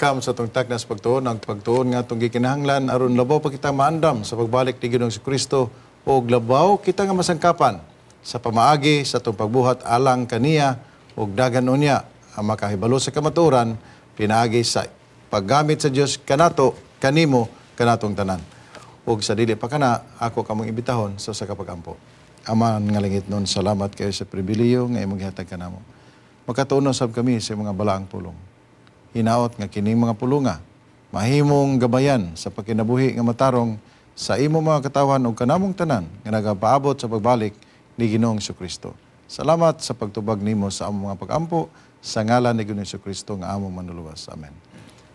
pagkakamot sa tong taknas pagtuon ang pagtuon nga tong gikinahanglan aron labaw pa kita maandam sa pagbalik ni Ginoong si Kristo o labaw kita nga masangkapan sa pamaagi sa tong pagbuhat alang kaniya o dagan niya ang makahibalo sa kamaturan pinaagi sa paggamit sa Dios kanato kanimo kanatong tanan ug sa dili pa kana ako kamong ibitahon sa so, sa kapagampo aman nga langit noon salamat kayo sa pribileyo nga imong gihatag kanamo makatuon sab kami sa mga balaang pulong hinaot nga kining mga pulunga. Mahimong gabayan sa pagkinabuhi nga matarong sa imo mga katawan ug kanamong tanan nga nagapaabot sa pagbalik ni Ginoong Kristo. Salamat sa pagtubag nimo sa among mga pagampo sa ngalan ni Ginoong Kristo nga among manuluwas. Amen.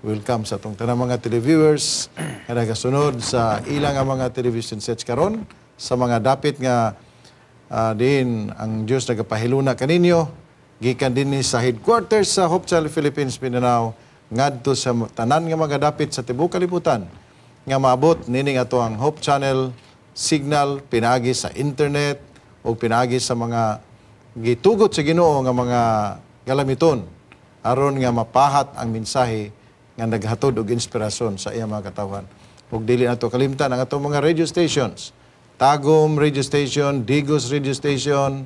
Welcome sa atong tanang mga televiewers nga nagasunod sa ilang mga television sets karon sa mga dapit nga uh, ah, din ang Dios nagapahiluna kaninyo gikan dinhi sa headquarters sa Hope Channel Philippines Mindanao ngadto sa tanan nga magadapit sa tibuok kalibutan nga maabot nining ato ang Hope Channel signal pinaagi sa internet o pinaagi sa mga gitugot sa Ginoo nga mga galamiton aron nga mapahat ang mensahe nga naghatod og inspirasyon sa iya mga katawhan ug dili nato kalimtan ang ato mga radio stations Tagum Radio Station, Digos Radio Station,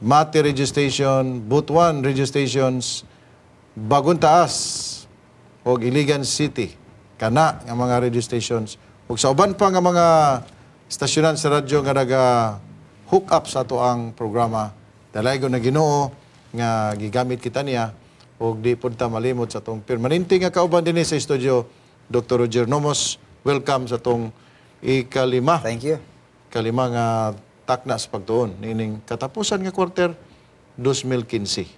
Mati Registration, BOOT 1 Registrations, Bagong Taas, o Iligan City. Kana ang mga registrations. O sa uban pa nga mga stasyonan sa radyo nga nag hook up sa ato ang programa. Dalay ko na ginoo nga gigamit kita niya o di punta malimot sa tong permanente nga kauban din sa studio Dr. Roger Nomos. Welcome sa tong ikalima. Thank you. Kalima nga takna sa pagtuon nining katapusan nga quarter 2015.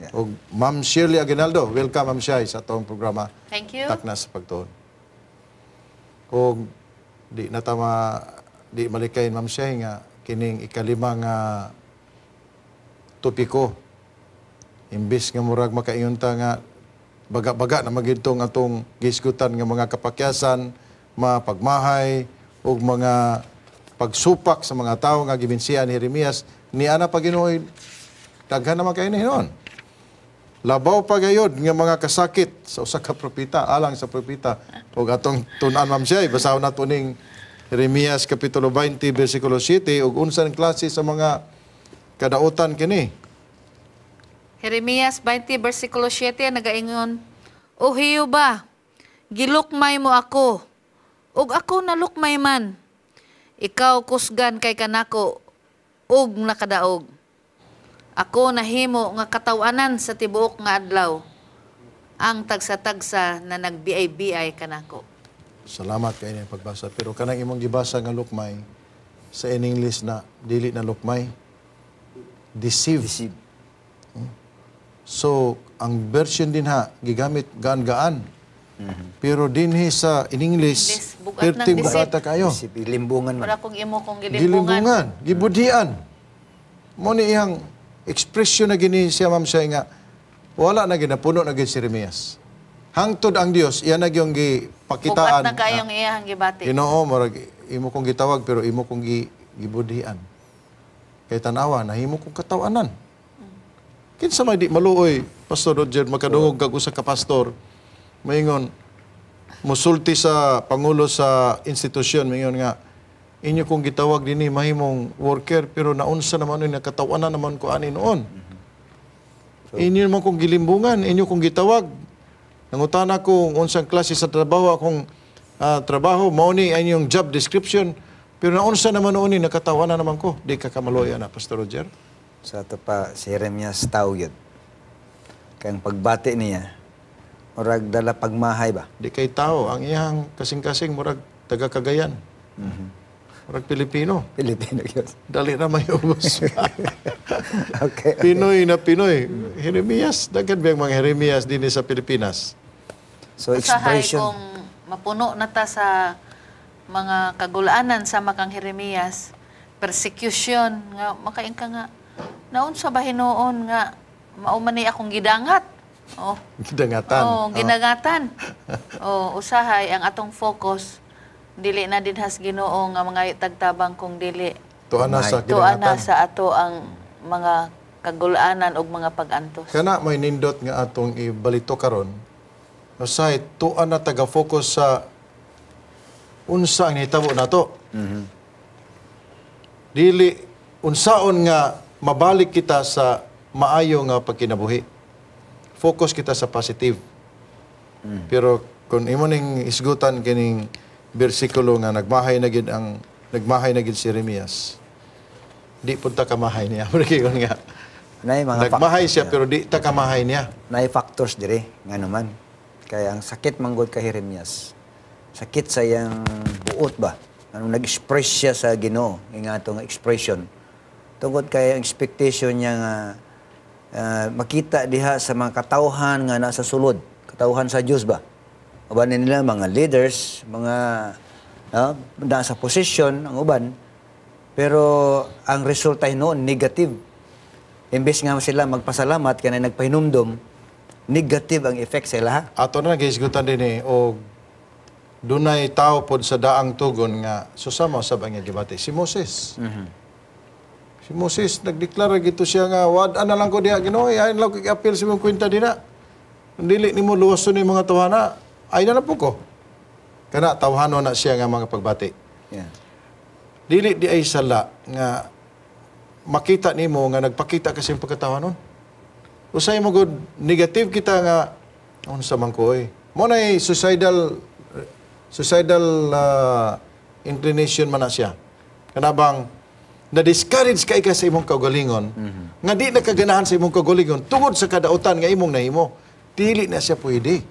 Yeah. O Ma'am Shirley Aguinaldo, welcome Ma'am Shay sa atong programa. Thank you. Takna sa pagtuon. Kung di natama di malikayin Ma'am Shay nga kining ikalima nga topiko imbis nga murag makaiyunta nga baga-baga na magintong atong gisgutan nga mga kapakyasan, mapagmahay o mga pagsupak sa mga tao nga gibinsiya ni Jeremias ni ana pa Ginoo daghan naman kay Hinon Labaw pa gayod nga mga kasakit sa usa ka propeta alang sa propeta ug atong tun-an ma'am siya basahon nato ning Jeremias kapitulo 20 bersikulo 7 ug unsang klase sa mga kadautan kini. Jeremias 20 bersikulo 7 nagaingon O Hiyo ba gilukmay mo ako ug ako nalukmay man ikaw kusgan kay kanako ug nakadaog. Ako nahimo nga katawanan sa tibuok nga adlaw ang tagsa-tagsa na nagbiay-biay kanako. Salamat kay inyong pagbasa pero kanang imong gibasa nga lukmay sa ining list na dili na lukmay deceive. deceive. Hmm? So ang version din ha gigamit gaan-gaan. Mm -hmm. Pero dinhi sa in English This bugat ng disip. bugata kayo. Disip, limbungan man. Para kung imo kong gilimbungan. Gilimbungan, gibudian. Mo ni iyang ekspresyon na gini siya ma'am siya nga, wala na ginapuno na gini si Remias. Hangtod ang Dios, iya na yung gipakitaan. Bugat na kayong ah, iyang gibati. Ginoo, marag, imo kong gitawag pero imo kong gi, gibudian. Kay tanawa, nahimo kong katawanan. Mm. Kinsa may di maluoy, Pastor Roger, makaduhog kag usa ka pastor. Mayngon, musulti sa Pangulo sa institusyon, mingon nga, inyo kong gitawag dinhi ni mahimong worker, pero naunsa naman yung nakatawa na naman ko ani noon. so, inyo naman kong gilimbungan, inyo kong gitawag. Nangutan ko kung unsang klase sa trabaho akong uh, trabaho, mauni ang inyong job description, pero naunsa naman noon yung nakatawa na naman ko. Di ka kamaloya na, Pastor Roger. Sa so, ito pa, si Jeremias Tawyod. Kang pagbati niya, Murag dala pagmahay ba? Di kay tao. Ang iyang kasing-kasing murag taga kagayan. Mm -hmm. Murag Pilipino. Pilipino, yes. Dali na may ubos. okay, okay, Pinoy na Pinoy. Jeremias, daghan ba mga Jeremias din sa Pilipinas? So, expression. Usahay kung mapuno na ta sa mga kagulaanan sa makang Jeremias, persecution, nga, makain ka nga, naun ba hinoon nga, maumanay akong gidangat. Oh. Ginagatan. Oh, oh, ginagatan. oh, usahay ang atong focus dili na din has Ginoo nga mga tagtabang kung dili Tuana na sa ginagatan. na sa ato ang mga kagulanan og mga pag-antos. Kana may nindot nga atong ibalito karon. Usahay tuana taga-focus sa unsa ang hitabo nato. Mm-hmm. Dili unsaon nga mabalik kita sa maayo nga pagkinabuhi focus kita sa positive. Mm. Pero kung imo isgutan kining bersikulo nga nagmahay na gid ang nagmahay na gid si Remias. Di punta kamahay niya. Porque kon nga Nay, mga nagmahay factors, siya pero di ta kamahay niya. Nay factors dire nga naman. Kaya ang sakit manggod kay Jeremias. Sakit sa yang buot ba? Anong nag-express siya sa Ginoo, nga expression. Tungkol kay ang expectation niya nga uh, uh, makita diha sa mga katauhan nga nasa sulod, katauhan sa Dios ba? Uban nila mga leaders, mga uh, nasa position ang uban, pero ang resulta noon negative. Imbes nga sila magpasalamat kanay nagpahinumdom, negative ang effect sa Ato na nagisgutan din eh, o dunay tao pod sa daang tugon nga susama sa bangi gibati si Moses. Mm -hmm. Si Moses nagdeklara gito siya nga wad ana lang ko diha Ginoo eh, ay lang ko appeal sa mong kwenta dina. Dili nimo luwason ni mga tawhana. Ay na po ko. Kana tawhano na siya nga mga pagbati. Yeah. Dili di ay sala nga makita nimo nga nagpakita kasi ang pagkatawanon. Usay mo good negative kita nga unsa ano man ko eh. Mo na suicidal suicidal uh, inclination man na siya. Kanabang na discourage kay ka sa imong kagalingon mm-hmm. nga di nakaganahan sa imong kagalingon tungod sa kadautan nga imong nahimo, dili na siya pwede.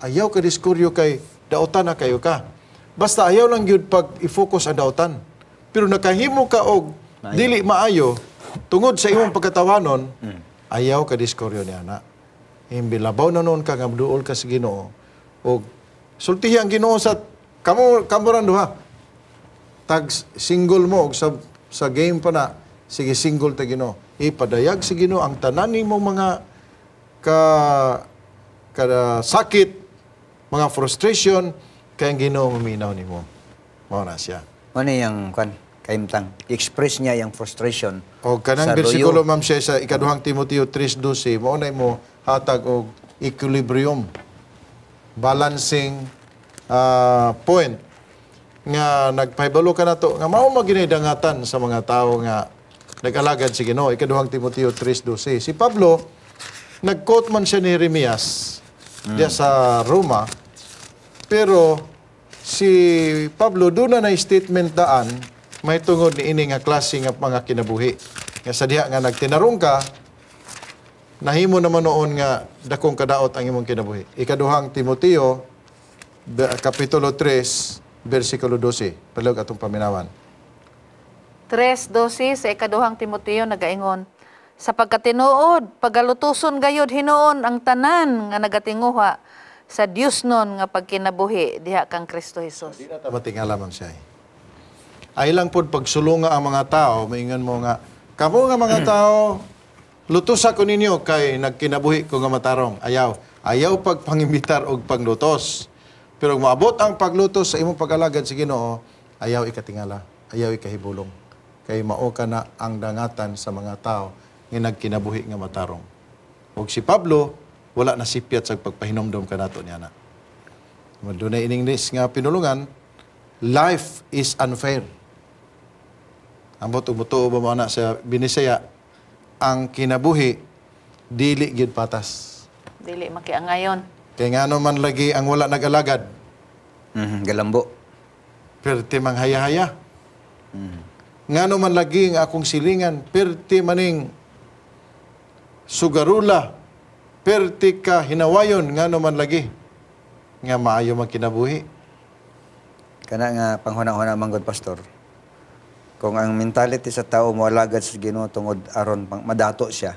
Ayaw ka diskuryo kay dautan na kayo ka. Basta ayaw lang yun pag i-focus ang dautan. Pero nakahimo ka og dili maayo, tungod sa imong pagkatawanon, mm-hmm. ayaw ka diskuryo ni ana. Imbilabaw na noon ka, nga duol ka sa ginoo. O sultihi ang ginoo sa kamo, kamo duha tag single mo sa sa game pa na sige single ta Gino ipadayag si Ginoo ang tanan nimo mga ka kada sakit mga frustration kay Gino maminaw nimo mao na siya mao na yang kan kaimtang express niya yung frustration o kanang bersikulo ma'am siya sa ikaduhang Timoteo 3:12 mo na mo hatag og equilibrium balancing uh, point nga nagpahibalo ka na to, nga mao maginidangatan sa mga tao nga nag-alagad si Ginoo, ikaduhang Timoteo 3.12. Si Pablo, nag man siya ni Remias mm. diya sa Roma, pero si Pablo, doon na na-statement daan, may tungod ni ini nga klase nga mga kinabuhi. Nga sa diha nga nagtinarong ka, nahimo naman noon nga dakong kadaot ang imong kinabuhi. Ikaduhang Timoteo, Kapitulo 3, versikulo 12, palog atong paminawan. 3.12 sa ikaduhang Timoteo nagaingon, sa pagkatinuod, pagalutuson gayod hinoon ang tanan nga nagatinguha sa Dios nun nga pagkinabuhi diha kang Kristo Jesus. Di na ta matingala man siya. Eh. Ay lang pod pagsulunga ang mga tao, maingon mo nga kamo nga mga tao lutos ako ninyo kay nagkinabuhi ko nga matarong ayaw. Ayaw pagpangimbitar og panglutos. Pero kung ang pagluto sa imong pag-alagad sa Ginoo, ayaw ikatingala, ayaw ikahibulong. Kay mao ka na ang dangatan sa mga tao nga nagkinabuhi nga matarong. Og si Pablo, wala na sipyat sa pagpahinomdom kanato niya na. Doon na ininglis nga pinulungan, life is unfair. Amot ug mutuo ba mo sa Binisaya, ang kinabuhi dili gyud patas. Dili makiangayon. Kaya nga naman ano lagi ang wala nagalagad. alagad Mm, mm-hmm, galambo. Perti mang haya-haya. Mm. Nga naman ano lagi ang akong silingan. Perti maning sugarula. Perti ka hinawayon. Nga naman ano lagi. Nga maayo man kinabuhi. Kana nga panghuna-huna manggod, Pastor. Kung ang mentality sa tao mo alagad sa ginoo tungod aron madato siya,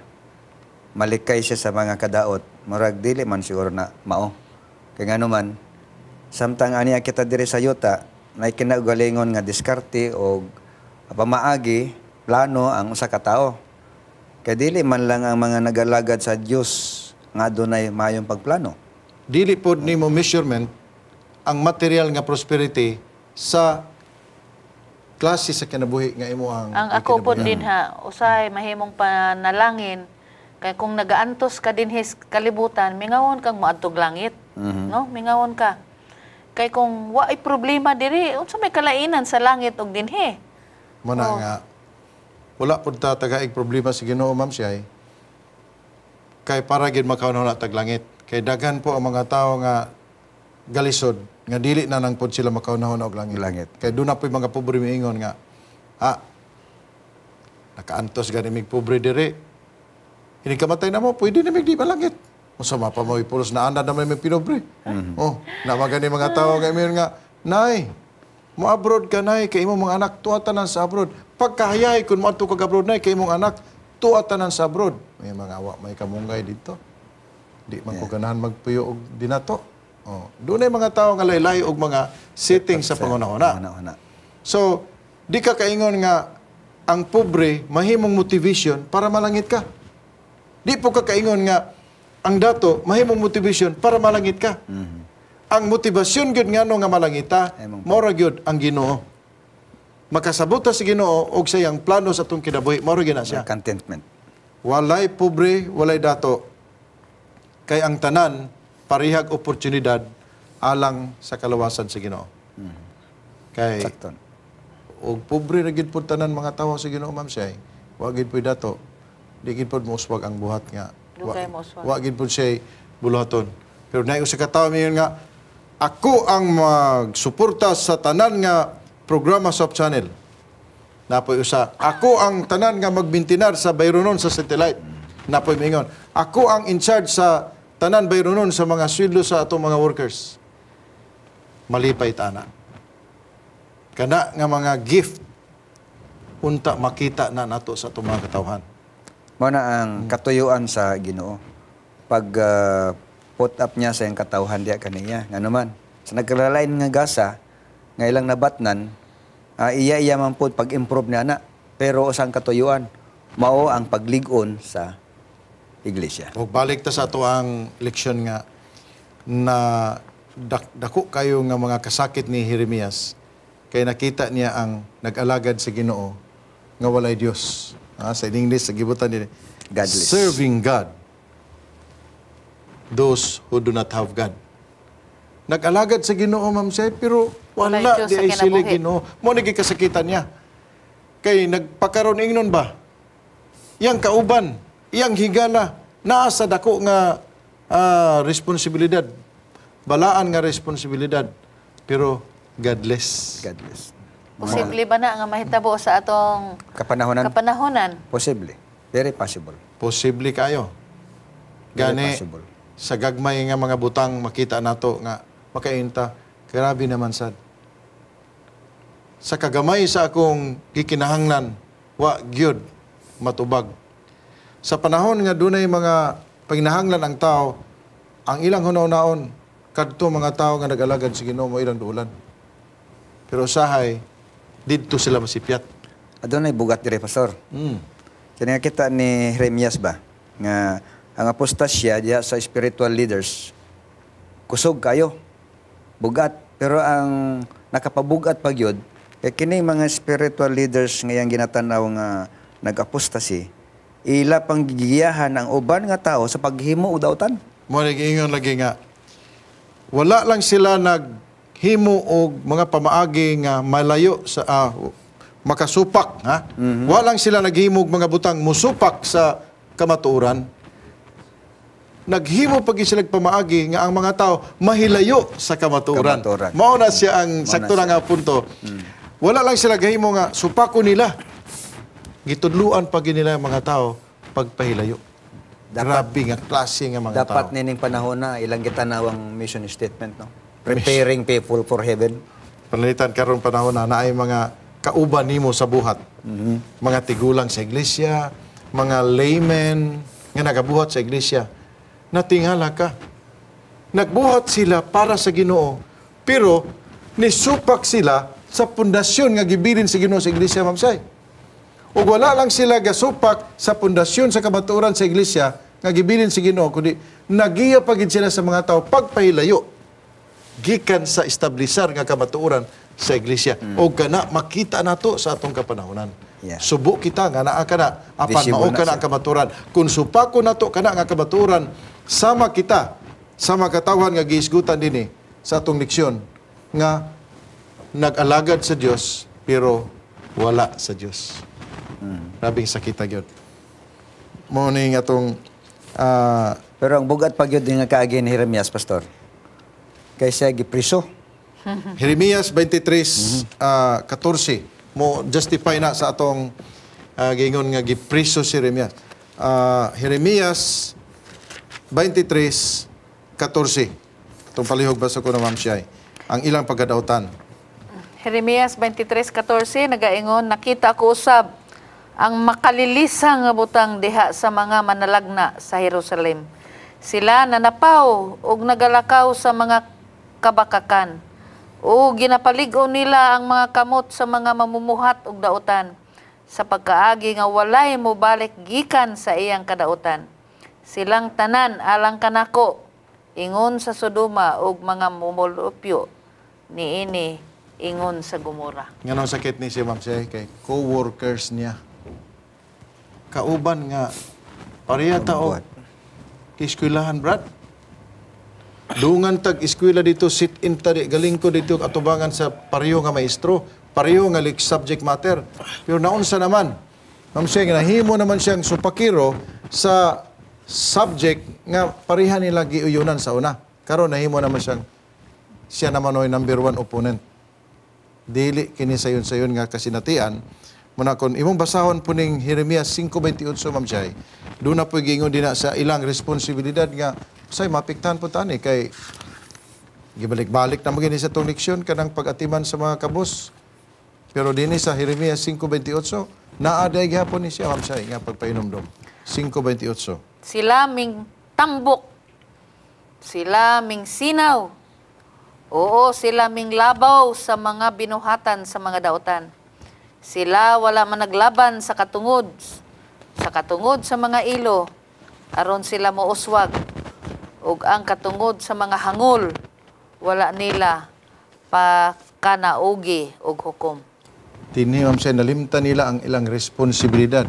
malikay siya sa mga kadaot, murag dili man siguro na mao. Kaya nga naman, samtang aniya kita diri sa yuta, na kinaugalingon nga diskarte o pamaagi, plano ang usa ka tao. Kay dili man lang ang mga nagalagad sa Dios nga dunay mayong pagplano. Dili ni mo measurement ang material nga prosperity sa klase sa kinabuhi nga imo ang Ang ako pod din ha, usay mahimong panalangin kaya kung nagaantos ka din his kalibutan, mingawon kang maadtog langit. Mm-hmm. No? Mingawon ka. Kay kung wa ay problema diri, unsa may kalainan sa langit og dinhi. Mo na oh. nga. Wala pud ta tagaig problema si Ginoo, ma'am siya. Eh. Kay para gid makaunaw na tag langit. Kay daghan po ang mga tao nga galisod nga dili na nang pud sila makaunaw na og langit. langit. Kay do po mga pobre miingon nga ah nakaantos gani mig pobre diri hinikamatay na mo, pwede na magdi palangit. Masama pa mo ipulos na anda na may pinobre. Mm-hmm. Oh, namagan ni mga tao kay mayroon nga, Nay, mo abroad ka, Nay, kay imong mga anak, tuwa tanan sa abroad. Pagkahayay, kung mo kag abroad, Nay, kay imong anak, tuwa tanan sa abroad. May mga awa, may kamungay dito. Di man yeah. ko ganahan magpuyo og dinato. Oh, doon ay mga tao nga laylay og mga sitting sa panguna So, di ka kaingon nga ang pobre mahimong motivation para malangit ka. Di po kakaingon nga, ang dato, mahimo motivation para malangit ka. Mm -hmm. Ang motivasyon gud nga no nga malangita, mora gud ang ginoo. Makasabuta si ginoo og sayang plano sa atong kinabuhi, mora gyud na siya. Contentment. Walay pobre, walay dato. Kay ang tanan, parihag oportunidad alang sa kalawasan sa si ginoo. Mm -hmm. Kay, Sakton. Og pobre ra gid pud tanan mga tawo sa si ginoo, ma'am siya. Wa gid po dato di gid pod moswag ang buhat nga. Wa, wa gid pod buluhaton. Pero naay ka tawo mayon nga ako ang magsuporta sa tanan nga programa sa channel. Napoy usa. Ako ang tanan nga magbintinar sa Bayronon sa satellite. Napoy mingon. Ako ang in charge sa tanan Bayronon sa mga sweldo sa ato mga workers. Malipay tana. Kana nga mga gift unta makita na nato sa ato mga katawhan. Mao na ang katuyuan sa Ginoo. Pag uh, put up niya sa iyang katauhan diya kaniya, ngano man. Sa nagkalain nga gasa, nga ilang nabatnan, uh, iya iya man pud pag-improve niya na. Pero usang katuyuan, mao ang pagligon sa iglesia. O balik ta sa ato ang leksyon nga na dak dako kayo nga mga kasakit ni Jeremias kay nakita niya ang nag-alagad sa Ginoo nga walay Dios ah, sa English, sa gibutan din, Godless. serving God those who do not have God. Nag-alagad sa ginoo, ma'am siya, pero wala di ay sila ginoo. Mo kasakitan niya. Kay nagpakaroon ingnon ba? Yang kauban, yang higala, naa sa dako nga uh, responsibilidad. Balaan nga responsibilidad. Pero godless. Godless. Posible ba na nga mahitabo sa atong kapanahonan? kapanahonan? Posible. Very possible. Posible kayo. Gani, sa gagmay nga mga butang makita nato nga makainta, grabe naman sad. Sa kagamay sa akong kikinahanglan, wa gyud matubag. Sa panahon nga dunay mga pagnahanglan ang tao, ang ilang hunaw-naon, kadto mga tao nga nagalagad sa Ginoo mo ilang dulan. Pero usahay dito sila masipyat. Adunay bugat dire pastor. Mm. Kanya kita ni Remias ba nga ang apostasya diha sa spiritual leaders kusog kayo. Bugat pero ang nakapabugat pagyod kay eh, kini mga spiritual leaders ngayang ginatanaw nga nagapostasi ila pang gigiyahan ang uban nga tao sa paghimo udawtan. Mo ingon lagi nga wala lang sila nag himo og mga pamaagi nga malayo sa uh, makasupak ha mm-hmm. walang sila naghimog mga butang musupak sa kamatuoran naghimo pagi sila pamaagi nga ang mga tao mahilayo sa kamatuoran mao na siya ang sakto nga punto mm. wala lang sila gahimo nga supako nila gitudluan pagi nila ang mga tao pagpahilayo dapat, grabe nga klase nga mga dapat tao dapat nining panahon na ilang ang mission statement no Preparing people for heaven. Panalitan karon panahon na naay mga kauban nimo sa buhat. Mm-hmm. Mga tigulang sa iglesia, mga laymen nga nagabuhat sa iglesia. Natingala ka. Nagbuhat sila para sa Ginoo, pero nisupak sila sa pundasyon nga gibilin sa Ginoo sa iglesia, Ma'am Say. Ug wala lang sila gasupak sa pundasyon sa kabaturan sa iglesia nga gibilin sa Ginoo kundi nagiya pagid sila sa mga tao pagpahilayo gikan sa establisar nga kamatuoran sa iglesia mm. og kana makita nato sa atong kapanahonan yeah. subo kita nga naa kana apan mao kana ang kamatuoran kun supako nato kana nga kamatuoran sama kita sama katawhan nga giisgutan dinhi sa atong leksyon nga nag-alagad sa Dios pero wala sa Dios mm. rabing sakita gyud mo ning atong uh, ah, pero ang bugat pagyud nga kaagi ni Jeremias pastor kaysa gipriso. Jeremias 23, uh, 14, mo justify na sa atong uh, gingon nga gipriso si Jeremias. Uh, Jeremias 23:14. 14. Itong palihog basa ko na ma'am siya ang ilang pagkadautan. Jeremias 23:14 nagaingon nakita ko usab ang makalilisa nga butang diha sa mga manalagna sa Jerusalem. Sila nanapaw ug nagalakaw sa mga kabakakan. O ginapaligo nila ang mga kamot sa mga mamumuhat og daotan sa pagkaagi nga walay mo balik gikan sa iyang kadautan. Silang tanan alang kanako ingon sa Sodoma og mga mumulupyo ini ingon sa Gomora. Nganong sakit ni si Ma'am Shay kay co-workers niya. Kauban nga pareha ta og kiskulahan brad. Dungan tag eskwela dito, sit-in tadi, galing ko dito, atubangan sa pareho nga maestro, pareho nga like subject matter. Pero naunsa naman, ma'am siya, nahimo naman siyang supakiro sa subject nga pareha nila giuyunan sa una. Karon nahimo naman siyang siya naman oy number one opponent. Dili kini sayon-sayon nga kasinatian muna kon imong basahon po ning Jeremias 5:28 ma'am Jai. Do na po gingon din sa ilang responsibilidad nga Say, mapiktan po tani kay gibalik-balik na magini sa itong leksyon kanang pag-atiman sa mga kabos Pero din sa Jeremias 5.28, naaday gihapon ni siya, Hamsay, nga dom 5.28. Sila ming tambok, sila ming sinaw, oo, sila ming labaw sa mga binuhatan sa mga dautan. Sila wala man naglaban sa katungod, sa katungod sa mga ilo, aron sila mouswag ug ang katungod sa mga hangol wala nila pa kanaugi og hukom. Tini ma'am say nalimta nila ang ilang responsibilidad.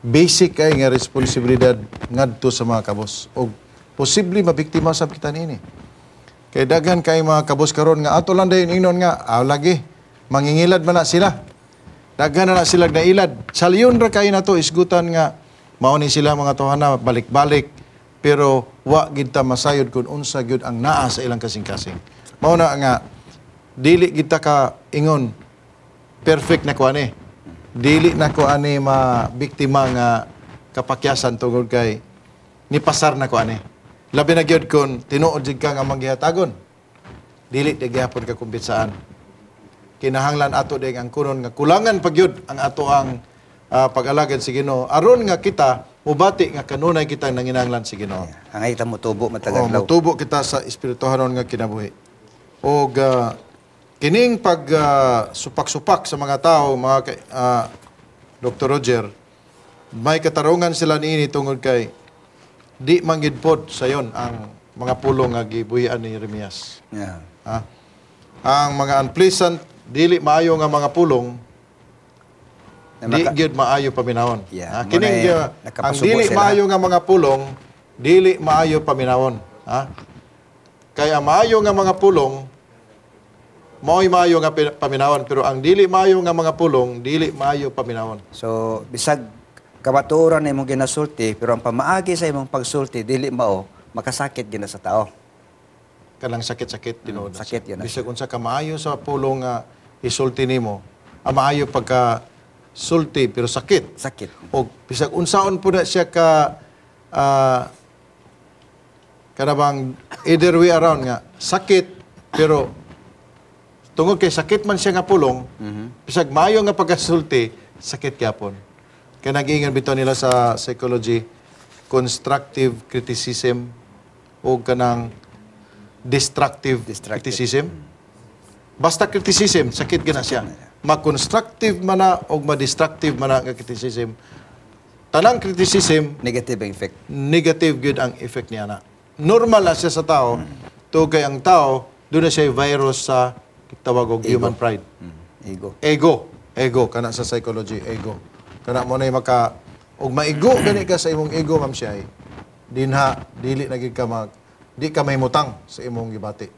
Basic ay nga responsibilidad ngadto sa mga kabos og posible mabiktima sa kita nini. Kay daghan kay mga kabos karon nga ato lang dayon ingnon nga aw lagi mangingilad man na sila. Daghan na, na sila ilad Salyon ra kay nato isgutan nga mao ni sila mga tuwana balik-balik pero wa kita masayod kun unsa gyud ang naa sa ilang kasing-kasing. Mao na nga dili kita ka ingon perfect na ko ani. Dili na ko ani ma biktima nga kapakyasan tungod kay ni pasar na ko ani. Labi na gyud kun tinuod jud ka nga manggihatagon. Dili di gihapon ka kumbitsaan. Kinahanglan ato ding ang kunon nga kulangan pagyud ang ato ang uh, ah, pag-alagad sa Ginoo aron nga kita mubati nga kanunay kita nanginanglan si Ginoo. Ang ay mutubo matagad oh, law. Mutubo kita sa espirituhanon nga kinabuhi. O uh, ah, kining pag uh, supak-supak sa mga tao, mga uh, ah, Dr. Roger, may katarungan sila niini tungod kay di manggid pod sayon ang mga pulong nga gibuhian ni Jeremias. Yeah. Ha? Ang mga unpleasant dili maayo nga mga pulong Di gyud maayo paminawon. Yeah. Ha? Kining uh, ang dili sila. maayo nga mga pulong, dili maayo paminawon. Ha? Kaya maayo nga mga pulong Mao'y maayo nga paminawon pero ang dili maayo nga mga pulong dili maayo paminawon. So bisag kabaturan imong ginasulti pero ang pamaagi sa imong pagsulti dili mao makasakit gina sa tao. Kanang sakit-sakit mm, tinuod. Mm, sakit yan. Bisag unsa ka maayo sa pulong nga uh, isulti nimo, ang maayo pagka sulti pero sakit. Sakit. O bisag unsaon po na siya ka uh, ah, kanabang either way around nga sakit pero tungod kay sakit man siya nga pulong mm-hmm. bisag mayo nga pagkasulti sakit gyapon. Kaya nag-iingan bito nila sa psychology constructive criticism o kanang destructive, destructive. criticism. Basta criticism, sakit gana siya ma-constructive mana o ma-destructive mana ang criticism, tanang criticism, negative ang effect. Negative good ang effect niya na. Normal na siya sa tao, mm. to kay ang tao, doon na siya virus sa tawag og human pride. Mm. Ego. Ego. Ego. Kana sa psychology, ego. Kana mo na maka, og maigo gani ka sa imong ego, ma'am siya, dinha, dili na ka mag, di ka may mutang sa imong gibati.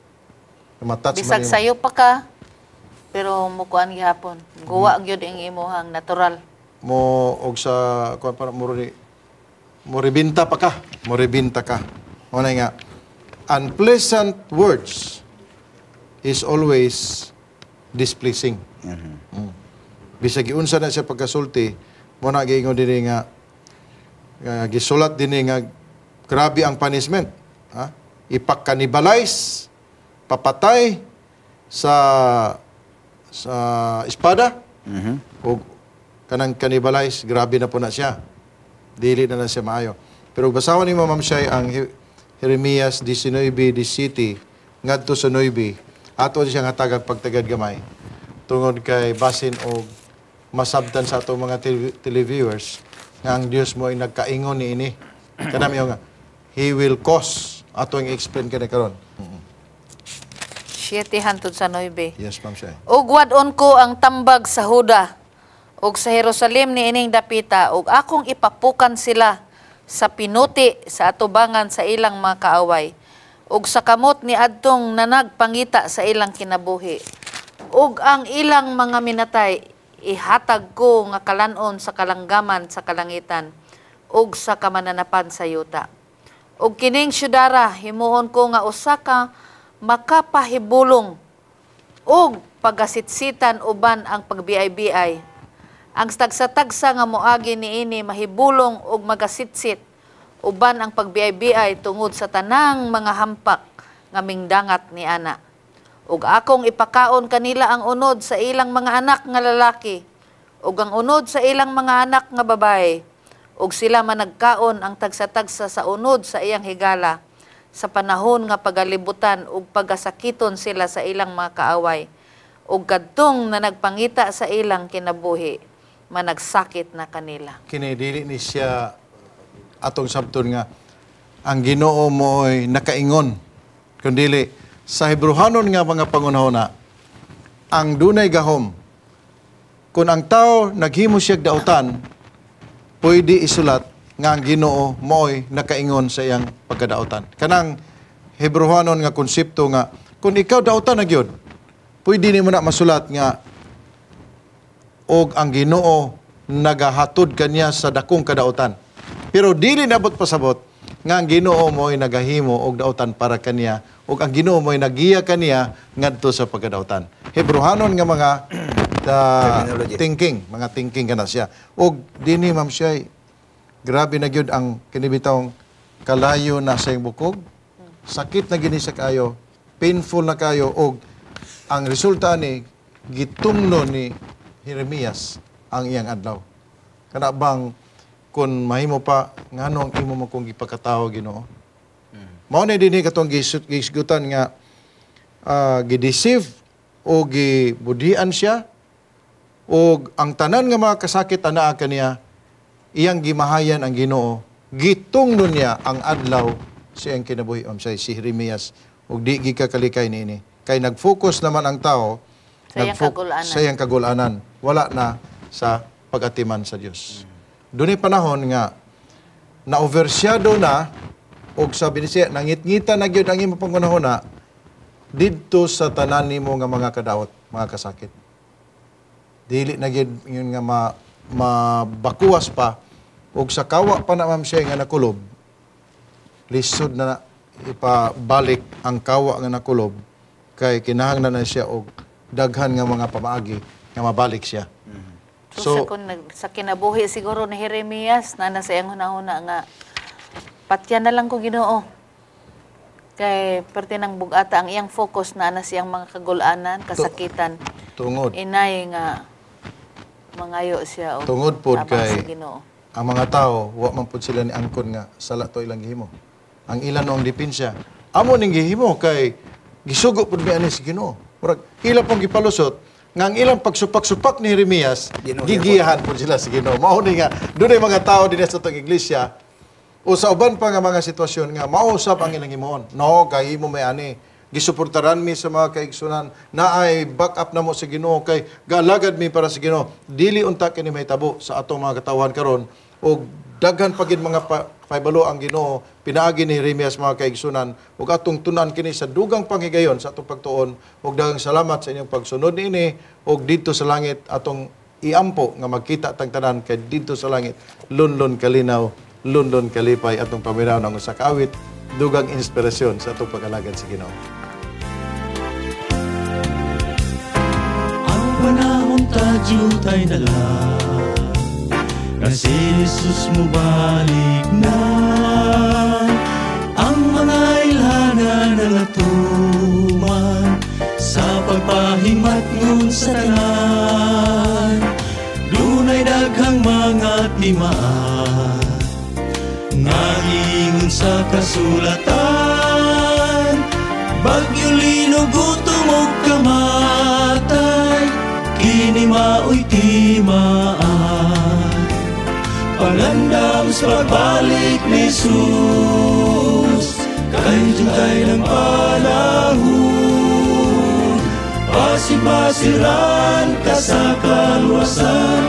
Matouch Bisag sa'yo pa ka, pero mukuan gihapon. Guwa mm. gyud ang imong natural. Mo og sa kuan para mo ri mo ribinta pa ka. Mo ribinta ka. Una nga unpleasant words is always displeasing. Mm -hmm. mm. Bisag iunsa na siya pagkasulti, mo na giingon dinhi nga uh, gisulat dinhi nga grabe ang punishment. Ha? Ipakanibalize, papatay sa sa espada. Mm-hmm. O kanang cannibalize, grabe na po na siya. Dili na na siya maayo. Pero basawan ni Mamam Shay ang Jeremias 19, city, ngadto sa 9, ato siya nga tagag pagtagad gamay. Tungod kay basin o masabtan sa ato mga televiewers nga ang Dios mo ay nagkaingon ni ini. Kanami nga, He will cause, ato ang explain ka na karon 7 hantod sa 9. Yes, ma'am siya. Ug wadon ko ang tambag sa Huda ug sa Jerusalem ni ining dapita ug akong ipapukan sila sa pinuti sa atubangan sa ilang mga kaaway ug sa kamot ni adtong nanagpangita sa ilang kinabuhi ug ang ilang mga minatay ihatag ko nga kalanon sa kalanggaman sa kalangitan ug sa kamananapan sa yuta ug kining syudara himuon ko nga usa ka makapahibulong og pagasitsitan uban ang pagbiay-biay. Ang tagsa-tagsa nga moagi niini mahibulong og magasitsit uban ang pagbiay-biay tungod sa tanang mga hampak nga mingdangat ni ana. Ug akong ipakaon kanila ang unod sa ilang mga anak nga lalaki ug ang unod sa ilang mga anak nga babaye ug sila managkaon ang tagsa-tagsa sa unod sa iyang higala sa panahon nga pagalibutan ug pagasakiton sila sa ilang mga kaaway ug kadtong na nagpangita sa ilang kinabuhi managsakit na kanila kini ni siya atong sabton nga ang Ginoo mo ay nakaingon kundili sa Hebrehanon nga mga pangunahuna ang dunay gahom kun ang tao naghimo siya dautan pwede isulat nga ang Ginoo mo'y nakaingon sa iyang pagkadaotan. Kanang Hebrewanon nga konsepto nga kung ikaw daotan na gyud, pwede ni mo na masulat nga og ang Ginoo nagahatod kaniya sa dakong kadaotan. Pero dili nabot pasabot nga ang Ginoo mo'y nagahimo og daotan para kaniya ug ang Ginoo mo'y nagiya kaniya ngadto sa pagkadaotan. Hebrewanon nga mga uh, thinking, mga thinking kana siya. Og dini ma'am siya grabe na gyud ang kinibitong kalayo na sa iyong bukog, sakit na gini sa kayo, painful na kayo, og ang resulta ni, gitunglo ni Jeremias ang iyang adlaw. Kana bang kung mahimo pa, nga ang imo mo kung gipakatawo ginoo? Mm. Mao na dinhi katong gisgutan nga uh, gideceive o gibudian siya o ang tanan nga mga kasakit anaa kaniya iyang gimahayan ang Ginoo gitong dunya ang adlaw si siyang kinabuhion um, siya si Jeremias ug di gikakalikay niini kay nag-focus naman ang tao sa iyang kagulanan. Sa iyang kagulanan wala na sa pagatiman sa Dios dunay panahon nga na oversyado na og sabi ni siya nangitngita na gyud ang imong pangunahuna didto sa tanan nimo nga mga kadawat mga kasakit dili na gyud yun nga ma mabakuwas pa ug sa kawa pa na ma'am siya nga nakulob lisod na, ipabalik ang kawa nga nakulob kay kinahanglan na siya og daghan nga mga pamaagi nga mabalik siya. Mm -hmm. So, so sa, sa kinabuhi siguro ni Jeremias na nasa ang hunahuna nga patya na lang ko Ginoo. Kay perti ng bugata ang iyang focus na na siyang mga kagulanan, kasakitan. Tungod. Inay nga mangayo siya. O oh. Tungod po kay ang mga tao, wa man po sila ni angkon nga sala to ilang gihimo. Ang ilan ang depensya amo ning gihimo kay gisugo pud mi ani si Ginoo. Murag ila pong gipalusot nga ang ilang pagsupak-supak ni Jeremias, gigiyahan po sila si Ginoo. Mao ni nga dunay mga tao dinhi sa tong iglesia o sa uban pa nga mga sitwasyon nga mausap ang ilang imon. No, kay imo may ani gisuportaran mi sa mga kaigsunan na ay back up na mo sa Ginoo kay galagad mi para sa Ginoo dili unta kini may tabo sa atong mga katawhan karon og daghan pagin mga pa, paibalo ang Ginoo pinaagi ni Remias mga kaigsunan ug atong tunan kini sa dugang panghigayon sa atong pagtuon ug daghang salamat sa inyong pagsunod niini ug didto sa langit atong iampo nga magkita tang tanan kay didto sa langit lunlon kalinaw lunlon kalipay atong paminaw ng usa ka awit dugang inspirasyon sa atong pag-alagad sa Ginoo. Ang panahon tadyutay dala Kasi Jesus mo balik na Ang mga ilhana na natuman Sa pagpahimat ngun sa tanan Dunay daghang mga timaan sa kasulatan Bagyo linog gutom o kamatay Kini maoy timaan maay Panandam sa pagbalik ni Sus Kay tutay ng panahon Pasipasiran ka sa kaluwasan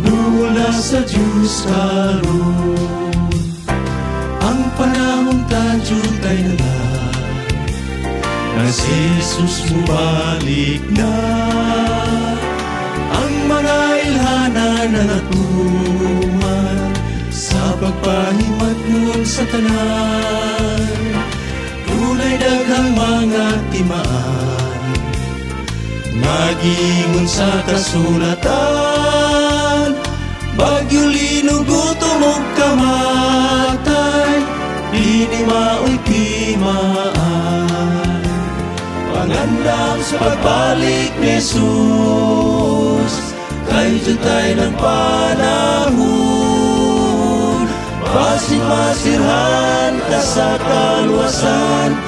Nula sa Diyos karoon nagtajuntay na lang na Jesus bumalik na ang mga ilhana na natuman sa pagpahimat nun sa tanan tunay daghang mga timaan nagingon sa kasulatan Bagyo linugutom og kamata Kinima oy timaan Panganlam sa pagbalik ni Jesus Kay jutay ng panahon Basin masirhan sa kaluwasan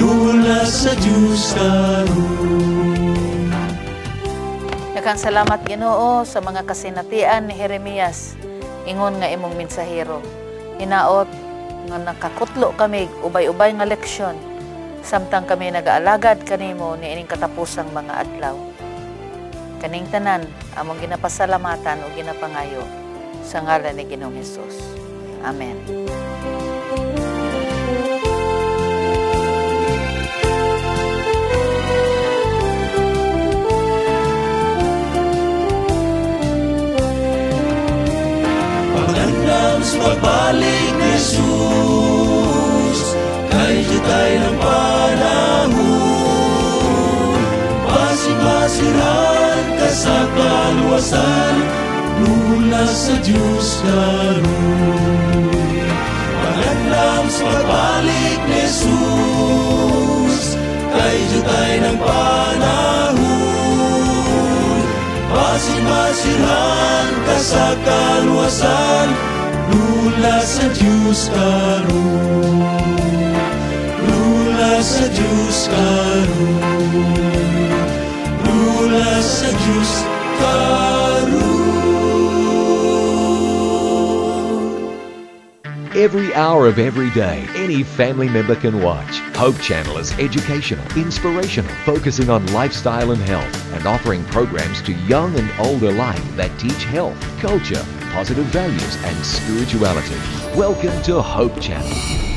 Nula sa Diyos karoon Nakang salamat Ginoo sa mga kasinatian ni Jeremias ingon nga imong mensahero. Hinaot nga nakakutlo kami ubay-ubay nga leksyon samtang kami nagaalagad kanimo ni ining katapusang mga adlaw. Kaning tanan among ginapasalamatan o ginapangayo sa ngalan ni Ginoong Hesus. Amen. magbalik ni Jesus Kay kitay ng panahon Pasipasiran ka sa kaluwasan Lula sa Diyos karoon Pagandam sa pagbalik ni Jesus Kay kitay ng panahon Pasipasiran ka sa kaluwasan sa Diyos sa Diyos sa Diyos Every hour of every day, any family member can watch. Hope Channel is educational, inspirational, focusing on lifestyle and health, and offering programs to young and old alike that teach health, culture, positive values and spirituality. Welcome to Hope Channel.